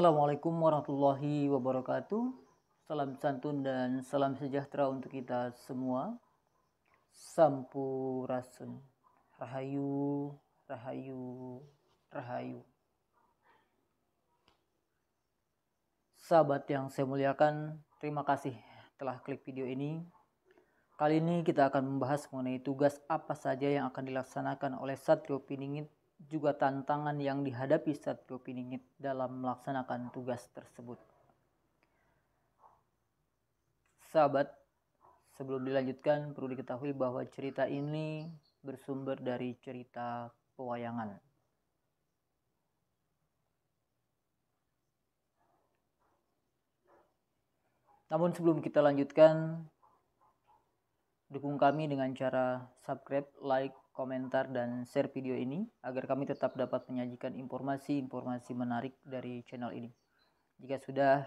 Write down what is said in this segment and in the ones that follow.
Assalamualaikum warahmatullahi wabarakatuh. Salam santun dan salam sejahtera untuk kita semua. Sampurasun. Rahayu, rahayu, rahayu. Sahabat yang saya muliakan, terima kasih telah klik video ini. Kali ini kita akan membahas mengenai tugas apa saja yang akan dilaksanakan oleh Satrio Piningit juga tantangan yang dihadapi Satrio Piningit dalam melaksanakan tugas tersebut. Sahabat, sebelum dilanjutkan perlu diketahui bahwa cerita ini bersumber dari cerita pewayangan. Namun sebelum kita lanjutkan, Dukung kami dengan cara subscribe, like, komentar, dan share video ini agar kami tetap dapat menyajikan informasi-informasi menarik dari channel ini. Jika sudah,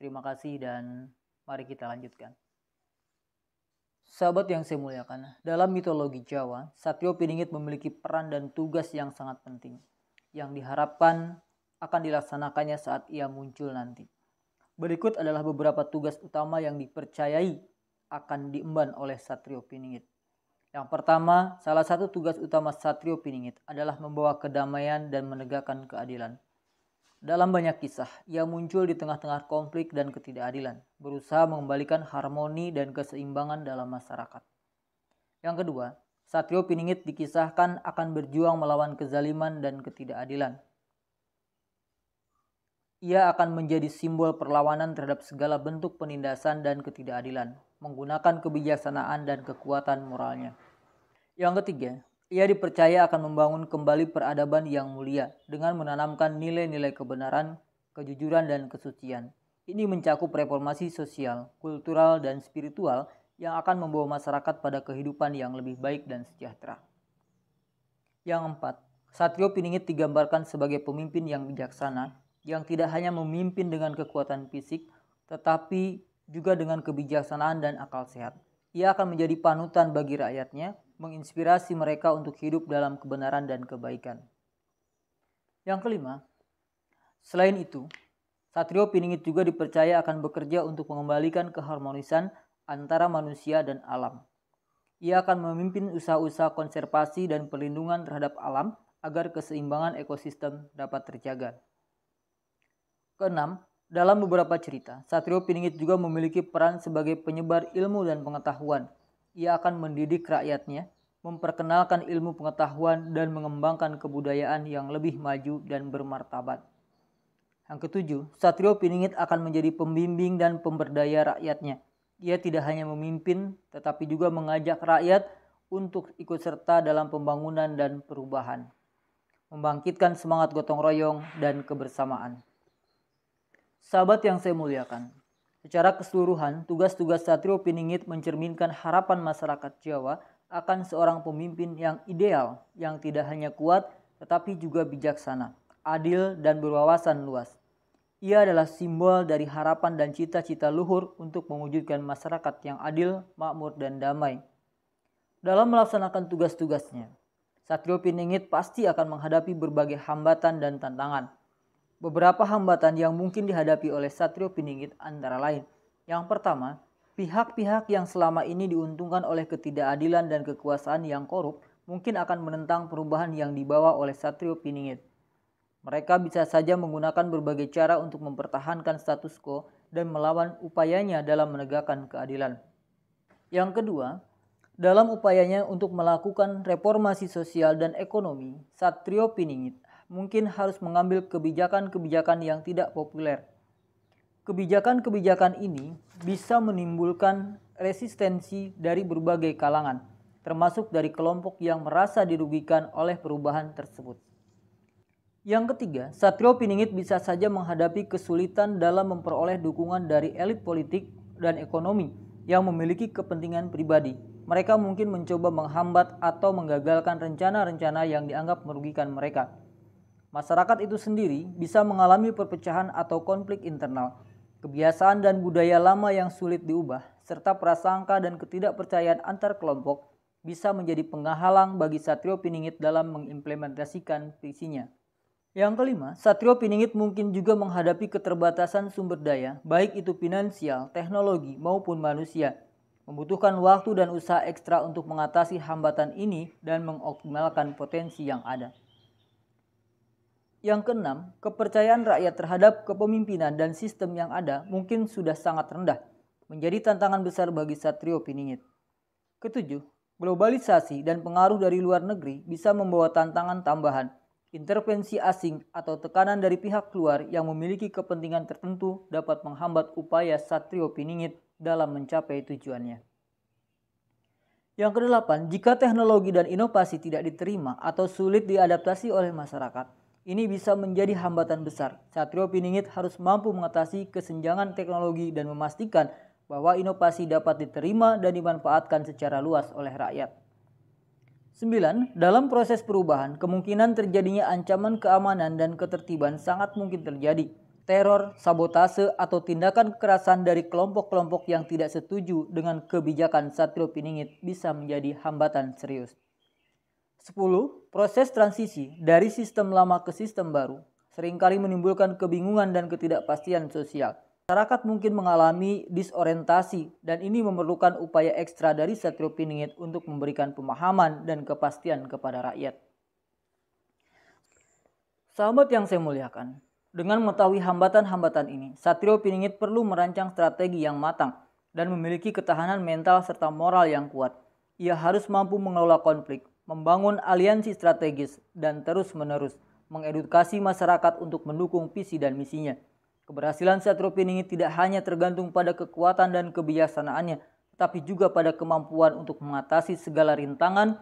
terima kasih dan mari kita lanjutkan. Sahabat yang saya muliakan, dalam mitologi Jawa, Satrio Piningit memiliki peran dan tugas yang sangat penting, yang diharapkan akan dilaksanakannya saat ia muncul nanti. Berikut adalah beberapa tugas utama yang dipercayai akan diemban oleh Satrio Piningit. Yang pertama, salah satu tugas utama Satrio Piningit adalah membawa kedamaian dan menegakkan keadilan. Dalam banyak kisah, ia muncul di tengah-tengah konflik dan ketidakadilan, berusaha mengembalikan harmoni dan keseimbangan dalam masyarakat. Yang kedua, Satrio Piningit dikisahkan akan berjuang melawan kezaliman dan ketidakadilan. Ia akan menjadi simbol perlawanan terhadap segala bentuk penindasan dan ketidakadilan, menggunakan kebijaksanaan dan kekuatan moralnya. Yang ketiga, ia dipercaya akan membangun kembali peradaban yang mulia dengan menanamkan nilai-nilai kebenaran, kejujuran, dan kesucian. Ini mencakup reformasi sosial, kultural, dan spiritual yang akan membawa masyarakat pada kehidupan yang lebih baik dan sejahtera. Yang empat, Satrio Piningit digambarkan sebagai pemimpin yang bijaksana, yang tidak hanya memimpin dengan kekuatan fisik, tetapi juga dengan kebijaksanaan dan akal sehat. Ia akan menjadi panutan bagi rakyatnya, menginspirasi mereka untuk hidup dalam kebenaran dan kebaikan. Yang kelima, selain itu, Satrio Piningit juga dipercaya akan bekerja untuk mengembalikan keharmonisan antara manusia dan alam. Ia akan memimpin usaha-usaha konservasi dan perlindungan terhadap alam agar keseimbangan ekosistem dapat terjaga. Keenam, dalam beberapa cerita, Satrio Piningit juga memiliki peran sebagai penyebar ilmu dan pengetahuan. Ia akan mendidik rakyatnya, memperkenalkan ilmu pengetahuan dan mengembangkan kebudayaan yang lebih maju dan bermartabat. Yang ketujuh, Satrio Piningit akan menjadi pembimbing dan pemberdaya rakyatnya. Ia tidak hanya memimpin, tetapi juga mengajak rakyat untuk ikut serta dalam pembangunan dan perubahan. Membangkitkan semangat gotong royong dan kebersamaan. Sahabat yang saya muliakan, secara keseluruhan tugas-tugas Satrio Piningit mencerminkan harapan masyarakat Jawa akan seorang pemimpin yang ideal yang tidak hanya kuat tetapi juga bijaksana, adil dan berwawasan luas. Ia adalah simbol dari harapan dan cita-cita luhur untuk mewujudkan masyarakat yang adil, makmur, dan damai. Dalam melaksanakan tugas-tugasnya, Satrio Piningit pasti akan menghadapi berbagai hambatan dan tantangan – Beberapa hambatan yang mungkin dihadapi oleh Satrio Piningit antara lain. Yang pertama, pihak-pihak yang selama ini diuntungkan oleh ketidakadilan dan kekuasaan yang korup mungkin akan menentang perubahan yang dibawa oleh Satrio Piningit. Mereka bisa saja menggunakan berbagai cara untuk mempertahankan status quo dan melawan upayanya dalam menegakkan keadilan. Yang kedua, dalam upayanya untuk melakukan reformasi sosial dan ekonomi, Satrio Piningit mungkin harus mengambil kebijakan-kebijakan yang tidak populer. Kebijakan-kebijakan ini bisa menimbulkan resistensi dari berbagai kalangan, termasuk dari kelompok yang merasa dirugikan oleh perubahan tersebut. Yang ketiga, Satrio Piningit bisa saja menghadapi kesulitan dalam memperoleh dukungan dari elit politik dan ekonomi yang memiliki kepentingan pribadi. Mereka mungkin mencoba menghambat atau menggagalkan rencana-rencana yang dianggap merugikan mereka masyarakat itu sendiri bisa mengalami perpecahan atau konflik internal, kebiasaan dan budaya lama yang sulit diubah, serta prasangka dan ketidakpercayaan antar kelompok bisa menjadi penghalang bagi Satrio Piningit dalam mengimplementasikan visinya. Yang kelima, Satrio Piningit mungkin juga menghadapi keterbatasan sumber daya, baik itu finansial, teknologi, maupun manusia. Membutuhkan waktu dan usaha ekstra untuk mengatasi hambatan ini dan mengoptimalkan potensi yang ada. Yang keenam, kepercayaan rakyat terhadap kepemimpinan dan sistem yang ada mungkin sudah sangat rendah, menjadi tantangan besar bagi Satrio Piningit. Ketujuh, globalisasi dan pengaruh dari luar negeri bisa membawa tantangan tambahan, intervensi asing atau tekanan dari pihak luar yang memiliki kepentingan tertentu dapat menghambat upaya Satrio Piningit dalam mencapai tujuannya. Yang kedelapan, jika teknologi dan inovasi tidak diterima atau sulit diadaptasi oleh masyarakat, ini bisa menjadi hambatan besar. Satrio Piningit harus mampu mengatasi kesenjangan teknologi dan memastikan bahwa inovasi dapat diterima dan dimanfaatkan secara luas oleh rakyat. 9. Dalam proses perubahan, kemungkinan terjadinya ancaman keamanan dan ketertiban sangat mungkin terjadi. Teror, sabotase, atau tindakan kekerasan dari kelompok-kelompok yang tidak setuju dengan kebijakan Satrio Piningit bisa menjadi hambatan serius. 10. Proses transisi dari sistem lama ke sistem baru seringkali menimbulkan kebingungan dan ketidakpastian sosial. Masyarakat mungkin mengalami disorientasi dan ini memerlukan upaya ekstra dari Satrio Piningit untuk memberikan pemahaman dan kepastian kepada rakyat. Sahabat yang saya muliakan, dengan mengetahui hambatan-hambatan ini, Satrio Piningit perlu merancang strategi yang matang dan memiliki ketahanan mental serta moral yang kuat. Ia harus mampu mengelola konflik, membangun aliansi strategis, dan terus-menerus mengedukasi masyarakat untuk mendukung visi dan misinya. Keberhasilan Satrio Piningit tidak hanya tergantung pada kekuatan dan kebijaksanaannya, tetapi juga pada kemampuan untuk mengatasi segala rintangan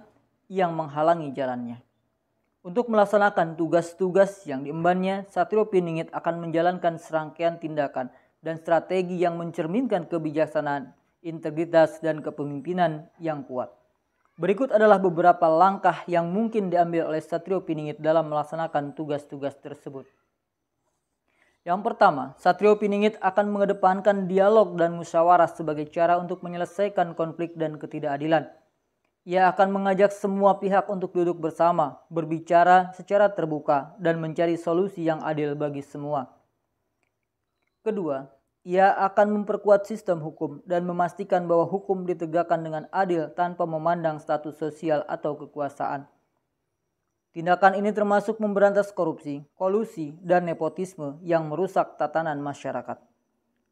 yang menghalangi jalannya. Untuk melaksanakan tugas-tugas yang diembannya, Satrio Piningit akan menjalankan serangkaian tindakan dan strategi yang mencerminkan kebijaksanaan, integritas, dan kepemimpinan yang kuat. Berikut adalah beberapa langkah yang mungkin diambil oleh Satrio Piningit dalam melaksanakan tugas-tugas tersebut. Yang pertama, Satrio Piningit akan mengedepankan dialog dan musyawarah sebagai cara untuk menyelesaikan konflik dan ketidakadilan. Ia akan mengajak semua pihak untuk duduk bersama, berbicara secara terbuka, dan mencari solusi yang adil bagi semua. Kedua, ia akan memperkuat sistem hukum dan memastikan bahwa hukum ditegakkan dengan adil tanpa memandang status sosial atau kekuasaan. Tindakan ini termasuk memberantas korupsi, kolusi, dan nepotisme yang merusak tatanan masyarakat.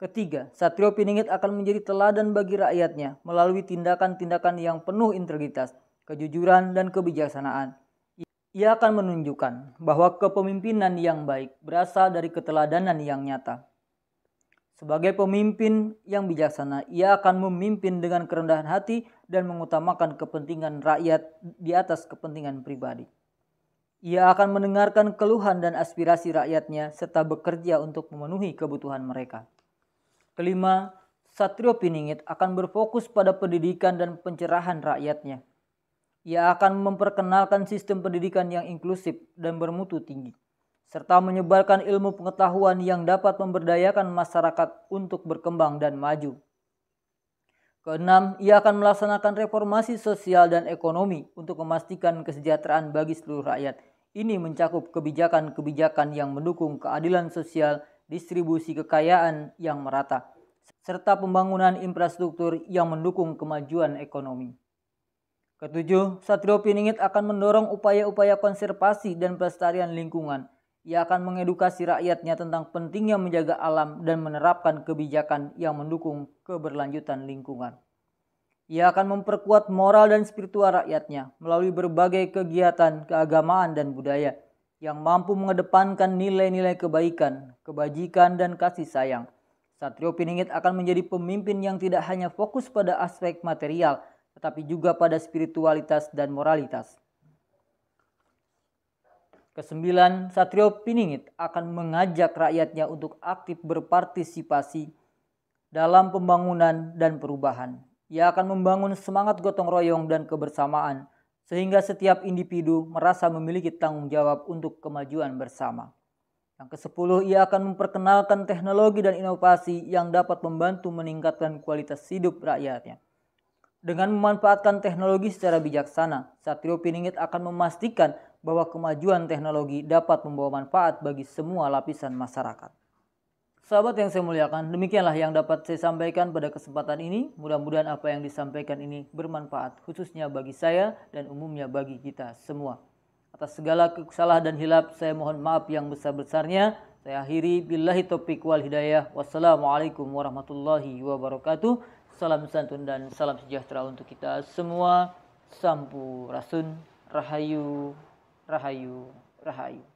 Ketiga, Satrio Piningit akan menjadi teladan bagi rakyatnya melalui tindakan-tindakan yang penuh integritas, kejujuran, dan kebijaksanaan. Ia akan menunjukkan bahwa kepemimpinan yang baik berasal dari keteladanan yang nyata. Sebagai pemimpin yang bijaksana, ia akan memimpin dengan kerendahan hati dan mengutamakan kepentingan rakyat di atas kepentingan pribadi. Ia akan mendengarkan keluhan dan aspirasi rakyatnya serta bekerja untuk memenuhi kebutuhan mereka. Kelima, Satrio Piningit akan berfokus pada pendidikan dan pencerahan rakyatnya. Ia akan memperkenalkan sistem pendidikan yang inklusif dan bermutu tinggi serta menyebarkan ilmu pengetahuan yang dapat memberdayakan masyarakat untuk berkembang dan maju. Keenam, ia akan melaksanakan reformasi sosial dan ekonomi untuk memastikan kesejahteraan bagi seluruh rakyat. Ini mencakup kebijakan-kebijakan yang mendukung keadilan sosial, distribusi kekayaan yang merata, serta pembangunan infrastruktur yang mendukung kemajuan ekonomi. Ketujuh, Satrio Piningit akan mendorong upaya-upaya konservasi dan pelestarian lingkungan – ia akan mengedukasi rakyatnya tentang pentingnya menjaga alam dan menerapkan kebijakan yang mendukung keberlanjutan lingkungan. Ia akan memperkuat moral dan spiritual rakyatnya melalui berbagai kegiatan keagamaan dan budaya yang mampu mengedepankan nilai-nilai kebaikan, kebajikan, dan kasih sayang. Satrio Piningit akan menjadi pemimpin yang tidak hanya fokus pada aspek material, tetapi juga pada spiritualitas dan moralitas. Kesembilan, Satrio Piningit akan mengajak rakyatnya untuk aktif berpartisipasi dalam pembangunan dan perubahan. Ia akan membangun semangat gotong royong dan kebersamaan, sehingga setiap individu merasa memiliki tanggung jawab untuk kemajuan bersama. Yang kesepuluh, ia akan memperkenalkan teknologi dan inovasi yang dapat membantu meningkatkan kualitas hidup rakyatnya. Dengan memanfaatkan teknologi secara bijaksana, Satrio Piningit akan memastikan bahwa kemajuan teknologi dapat membawa manfaat bagi semua lapisan masyarakat. Sahabat yang saya muliakan, demikianlah yang dapat saya sampaikan pada kesempatan ini. Mudah-mudahan apa yang disampaikan ini bermanfaat khususnya bagi saya dan umumnya bagi kita semua. Atas segala kesalahan dan hilap saya mohon maaf yang besar-besarnya. Saya akhiri billahi topik wal hidayah. Wassalamualaikum warahmatullahi wabarakatuh. Salam santun dan salam sejahtera untuk kita semua. Sampurasun, Rahayu. Rahayu Rahayu